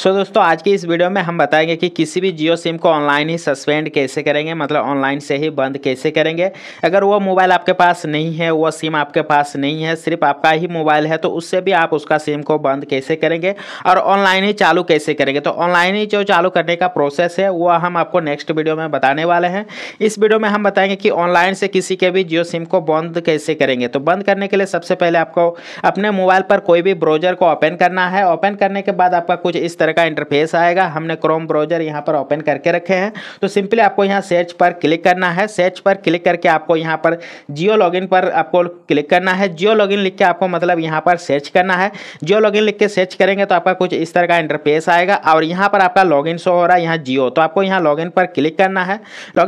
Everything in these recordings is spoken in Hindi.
सो so, दोस्तों आज की इस वीडियो में हम बताएंगे कि किसी भी जियो सिम को ऑनलाइन ही सस्पेंड कैसे करेंगे मतलब ऑनलाइन से ही बंद कैसे करेंगे अगर वो मोबाइल आपके पास नहीं है वो सिम आपके पास नहीं है सिर्फ आपका ही मोबाइल है तो उससे भी आप उसका सिम को बंद कैसे करेंगे और ऑनलाइन ही चालू कैसे करेंगे तो ऑनलाइन ही जो चालू करने का प्रोसेस है वो हम आपको नेक्स्ट वीडियो में बताने वाले हैं इस वीडियो में हम बताएंगे कि ऑनलाइन से किसी के भी जियो सिम को बंद कैसे करेंगे तो बंद करने के लिए सबसे पहले आपको अपने मोबाइल पर कोई भी ब्राउजर को ओपन करना है ओपन करने के बाद आपका कुछ इस तरह तरह का इंटरफेस आएगा हमने क्रोम ब्राउजर यहाँ पर ओपन करके रखे हैं तो सिंपली आपको यहाँ सर्च पर क्लिक करना है सर्च पर क्लिक करके आपको यहाँ पर जियो इन पर आपको क्लिक करना है जियो लॉगिन लिख के आपको मतलब यहाँ पर सर्च करना है जियो लॉगिन लिख के सर्च करेंगे तो आपका कुछ इस तरह का इंटरफेस आएगा और यहाँ पर आपका इन शो हो रहा है यहाँ जियो तो आपको यहाँ इन पर क्लिक करना है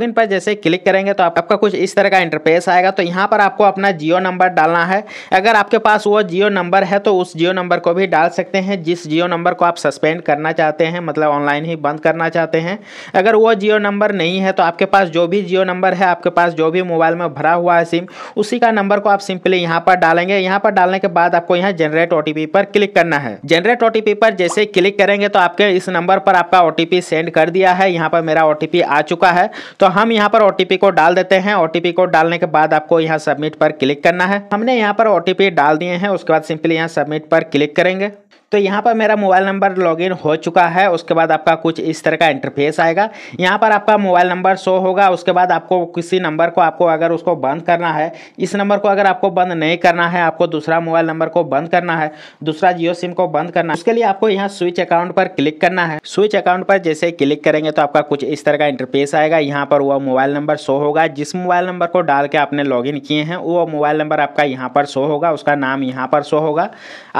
इन पर जैसे क्लिक करेंगे तो आपका कुछ इस तरह का इंटरफेस आएगा तो यहाँ पर आपको अपना जियो नंबर डालना है अगर आपके पास वो जियो नंबर है तो उस जियो नंबर को भी डाल सकते हैं जिस जियो नंबर को आप सस्पेंड कर करना चाहते हैं मतलब ऑनलाइन ही बंद करना चाहते हैं अगर वो जियो नंबर नहीं है तो आपके पास जो भी जियो नंबर है आपके पास जो भी मोबाइल में भरा हुआ है सिम उसी का नंबर को आप सिंपली यहाँ पर डालेंगे यहाँ पर डालने के बाद आपको यहाँ जनरेट ओ पर क्लिक करना है जनरेट ओ पर जैसे क्लिक करेंगे तो आपके इस नंबर पर आपका ओ सेंड कर दिया है यहाँ पर मेरा ओ आ चुका है तो हम यहाँ पर ओ को डाल देते हैं ओ को डालने के बाद आपको यहाँ सबमिट पर क्लिक करना है हमने यहाँ पर ओ डाल दिए हैं उसके बाद सिंपली यहाँ सबमिट पर क्लिक करेंगे तो यहाँ पर मेरा मोबाइल नंबर लॉगिन हो चुका है उसके बाद आपका कुछ इस तरह का इंटरफेस आएगा यहाँ पर आपका मोबाइल नंबर शो होगा उसके बाद आपको किसी नंबर को आपको अगर उसको बंद करना है इस नंबर को अगर आपको बंद नहीं करना है आपको दूसरा मोबाइल नंबर को बंद करना है दूसरा जियो सिम को बंद करना है उसके लिए आपको यहाँ स्विच अकाउंट पर क्लिक करना है स्विच अकाउंट पर जैसे क्लिक करेंगे तो आपका कुछ इस तरह का इंटरफेस आएगा यहाँ पर वह मोबाइल नंबर शो होगा जिस मोबाइल नंबर को डाल के आपने लॉग किए हैं वो मोबाइल नंबर आपका यहाँ पर शो होगा उसका नाम यहाँ पर शो होगा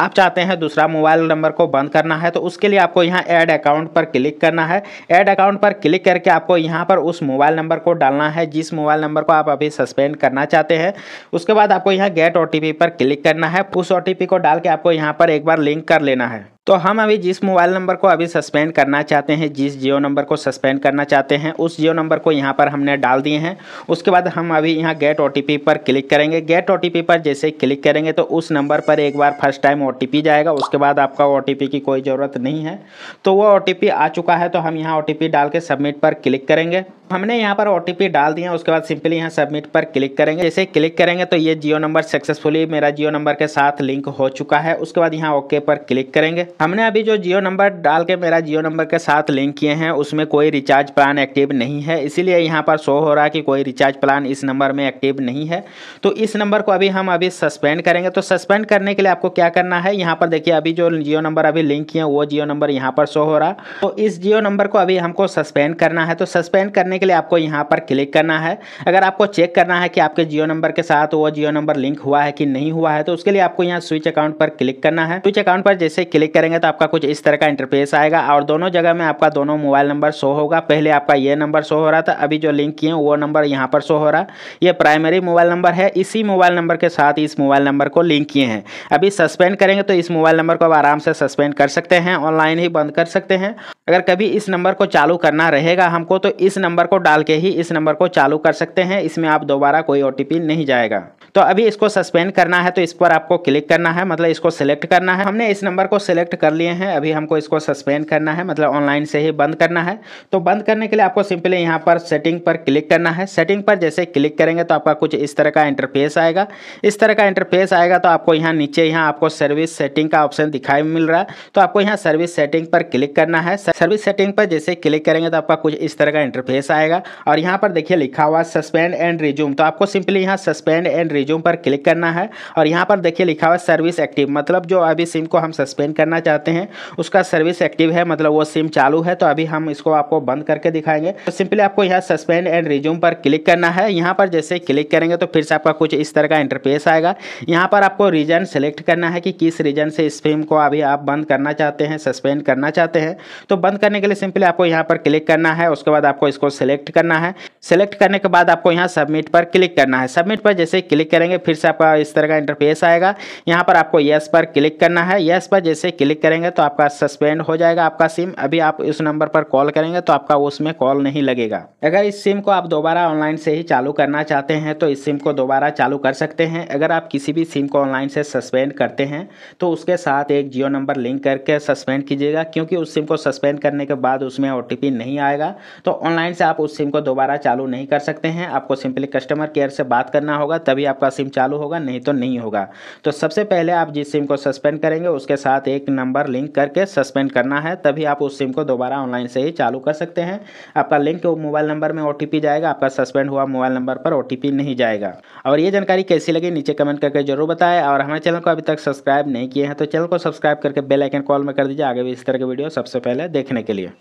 आप चाहते हैं दूसरा मोबाइल मोबाइल नंबर को बंद करना है तो उसके लिए आपको यहाँ ऐड अकाउंट पर क्लिक करना है ऐड अकाउंट पर क्लिक करके आपको यहाँ पर उस मोबाइल नंबर को डालना है जिस मोबाइल नंबर को आप अभी सस्पेंड करना चाहते हैं उसके बाद आपको यहाँ गेट ओ पर क्लिक करना है उस ओ को डाल के आपको यहाँ पर एक बार लिंक कर लेना है तो हम अभी जिस मोबाइल नंबर को अभी सस्पेंड करना चाहते हैं जिस जियो नंबर को सस्पेंड करना चाहते हैं उस जियो नंबर को यहाँ पर हमने डाल दिए हैं उसके बाद हम अभी यहाँ गेट ओ पर क्लिक करेंगे गेट ओ पर जैसे क्लिक करेंगे तो उस नंबर पर एक बार फर्स्ट टाइम ओ जाएगा उसके बाद आपका ओ की कोई ज़रूरत नहीं है तो वो ओ आ चुका है तो हम यहाँ ओ डाल के सबमिट पर क्लिक करेंगे हमने यहाँ पर ओ डाल दिया उसके बाद सिंपली यहाँ सबमिट पर क्लिक करेंगे जैसे क्लिक करेंगे तो ये जियो नंबर सक्सेसफुली मेरा जियो नंबर के साथ लिंक हो चुका है उसके बाद यहाँ ओके पर क्लिक करेंगे हमने अभी जो जियो नंबर डाल के मेरा जियो नंबर के साथ लिंक किए हैं उसमें कोई रिचार्ज प्लान एक्टिव नहीं है इसीलिए यहाँ पर शो हो रहा है कि कोई रिचार्ज प्लान इस नंबर में एक्टिव नहीं है तो इस नंबर को अभी हम अभी सस्पेंड करेंगे तो सस्पेंड करने के लिए आपको क्या करना है यहाँ पर देखिए अभी जो जियो नंबर अभी लिंक किए वो जियो नंबर यहाँ पर शो हो रहा तो इस जियो नंबर को अभी हमको सस्पेंड करना है तो सस्पेंड करने के लिए आपको यहाँ पर क्लिक करना है अगर आपको चेक करना है कि आपके जियो नंबर के साथ वो जियो नंबर लिंक हुआ है कि नहीं हुआ है तो उसके लिए आपको यहाँ स्विच अकाउंट पर क्लिक करना है स्विच अकाउंट पर जैसे क्लिक करेंगे तो आपका कुछ इस तरह का इंटरफेस आएगा और दोनों जगह में आपका दोनों मोबाइल नंबर शो होगा पहले आपका ये नंबर शो हो रहा था अभी जो लिंक किए वो नंबर यहाँ पर शो हो रहा ये प्राइमरी मोबाइल नंबर है इसी मोबाइल नंबर के साथ इस मोबाइल नंबर को लिंक किए हैं अभी सस्पेंड करेंगे तो इस मोबाइल नंबर को आराम से सस्पेंड कर सकते हैं ऑनलाइन ही बंद कर सकते हैं अगर कभी इस नंबर को चालू करना रहेगा हमको तो इस नंबर नंबर को डाल के ही इस नंबर को चालू कर सकते हैं इसमें आप दोबारा कोई ओ नहीं जाएगा तो अभी इसको सस्पेंड करना है तो इस पर आपको क्लिक करना है मतलब इसको सिलेक्ट करना है हमने इस नंबर को सिलेक्ट कर लिए हैं अभी हमको इसको सस्पेंड करना है मतलब ऑनलाइन से ही बंद करना है तो बंद करने के लिए आपको सिंपली यहाँ पर सेटिंग पर क्लिक करना है सेटिंग पर जैसे क्लिक करेंगे तो आपका कुछ इस तरह का इंटरफेस आएगा इस तरह का इंटरफेस आएगा तो आपको यहाँ नीचे यहाँ आपको सर्विस सेटिंग का ऑप्शन दिखाई मिल रहा है तो आपको यहाँ सर्विस सेटिंग पर क्लिक करना है सर्विस सेटिंग पर जैसे क्लिक करेंगे तो आपका कुछ इस तरह का इंटरफेस आएगा और यहाँ पर देखिए लिखा हुआ सस्पेंड एंड रिज्यूम तो आपको सिंपली यहाँ सस्पेंड एंड रिज्यूम पर क्लिक करना है और यहाँ पर देखिए लिखा हुआ सर्विस एक्टिव मतलब जो अभी सिम को हम सस्पेंड करना चाहते हैं उसका सर्विस एक्टिव है मतलब वो सिम चालू है तो अभी हम इसको आपको बंद करके दिखाएंगे तो सिंपली आपको यहाँ सस्पेंड एंड रिज्यूम पर क्लिक करना है यहाँ पर जैसे क्लिक करेंगे तो फिर से आपका कुछ इस तरह का इंटरफेस आएगा यहाँ पर आपको रीजन सेलेक्ट करना है कि किस रीजन से इस फिल्म को अभी आप बंद करना चाहते हैं सस्पेंड करना चाहते हैं तो बंद करने के लिए सिंपली आपको यहाँ पर क्लिक करना है उसके बाद आपको इसको सेलेक्ट करना है सेलेक्ट करने के बाद आपको यहाँ सबमिट पर क्लिक करना है सबमिट पर जैसे क्लिक करेंगे फिर से आपका इस तरह का इंटरफेस आएगा यहाँ पर आपको येस पर क्लिक करना है येस पर जैसे क्लिक करेंगे तो आपका सस्पेंड हो जाएगा आपका सिम अभी आप इस नंबर पर कॉल करेंगे तो आपका उसमें कॉल नहीं लगेगा अगर इस सिम को आप दोबारा ऑनलाइन से ही चालू करना चाहते हैं तो इस सिम को दोबारा चालू कर सकते हैं अगर आप किसी भी सिम को ऑनलाइन से सस्पेंड करते हैं तो उसके साथ एक जियो नंबर लिंक करके सस्पेंड कीजिएगा क्योंकि उस सिम को सस्पेंड करने के बाद उसमें ओ नहीं आएगा तो ऑनलाइन से आप आप उस सिम को दोबारा चालू नहीं कर सकते हैं आपको सिंपली कस्टमर केयर से बात करना होगा तभी आपका सिम चालू होगा नहीं तो नहीं होगा तो सबसे पहले आप जिस सिम को सस्पेंड करेंगे उसके साथ एक नंबर लिंक करके सस्पेंड करना है तभी आप उस सिम को दोबारा ऑनलाइन से ही चालू कर सकते हैं आपका लिंक मोबाइल नंबर में ओ जाएगा आपका सस्पेंड हुआ मोबाइल नंबर पर ओ नहीं जाएगा और ये जानकारी कैसी लगी नीचे कमेंट करके जरूर बताएं और हमारे चैनल को अभी तक सब्सक्राइब नहीं किए हैं तो चैनल को सब्सक्राइब करके बेल आइकन कॉल में कर दीजिए आगे भी इस तरह के वीडियो सबसे पहले देखने के लिए